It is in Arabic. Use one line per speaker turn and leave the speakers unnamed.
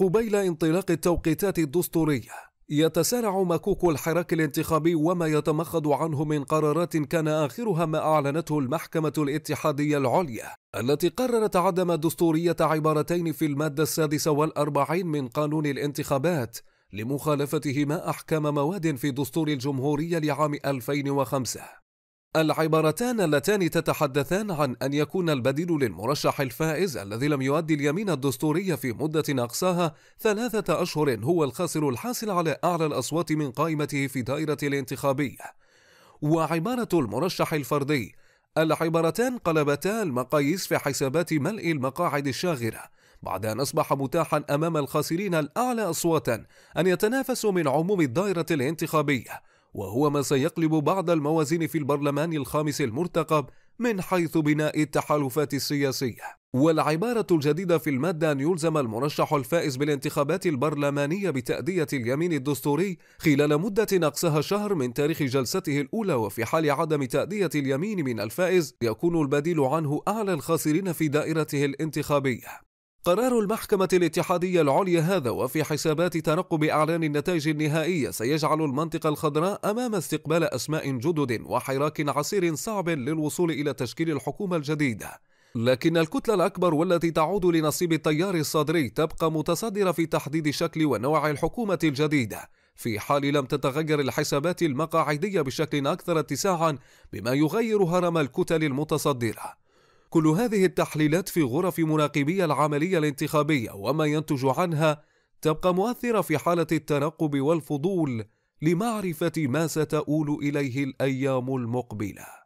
قبيل انطلاق التوقيتات الدستورية يتسارع مكوك الحراك الانتخابي وما يتمخض عنه من قرارات كان آخرها ما أعلنته المحكمة الاتحادية العليا التي قررت عدم دستورية عبارتين في المادة السادسة والأربعين من قانون الانتخابات لمخالفتهما أحكام مواد في دستور الجمهورية لعام 2005 العبارتان اللتان تتحدثان عن أن يكون البديل للمرشح الفائز الذي لم يؤدي اليمين الدستوري في مدة أقصاها ثلاثة أشهر هو الخاسر الحاصل على أعلى الأصوات من قائمته في دائرة الانتخابية وعبارة المرشح الفردي العبارتان قلبتا المقاييس في حسابات ملء المقاعد الشاغرة بعد أن أصبح متاحا أمام الخاسرين الأعلى أصواتا أن يتنافسوا من عموم الدائرة الانتخابية وهو ما سيقلب بعض الموازين في البرلمان الخامس المرتقب من حيث بناء التحالفات السياسية والعبارة الجديدة في المادة أن يلزم المرشح الفائز بالانتخابات البرلمانية بتأدية اليمين الدستوري خلال مدة أقصاها شهر من تاريخ جلسته الأولى وفي حال عدم تأدية اليمين من الفائز يكون البديل عنه أعلى الخاسرين في دائرته الانتخابية قرار المحكمة الاتحادية العليا هذا وفي حسابات ترقب إعلان النتائج النهائية سيجعل المنطقة الخضراء أمام استقبال أسماء جدد وحراك عسير صعب للوصول إلى تشكيل الحكومة الجديدة لكن الكتلة الأكبر والتي تعود لنصيب التيار الصدري تبقى متصدرة في تحديد شكل ونوع الحكومة الجديدة في حال لم تتغير الحسابات المقاعدية بشكل أكثر اتساعا بما يغير هرم الكتل المتصدرة كل هذه التحليلات في غرف مراقبي العملية الانتخابية وما ينتج عنها تبقى مؤثرة في حالة الترقب والفضول لمعرفة ما ستؤول إليه الأيام المقبلة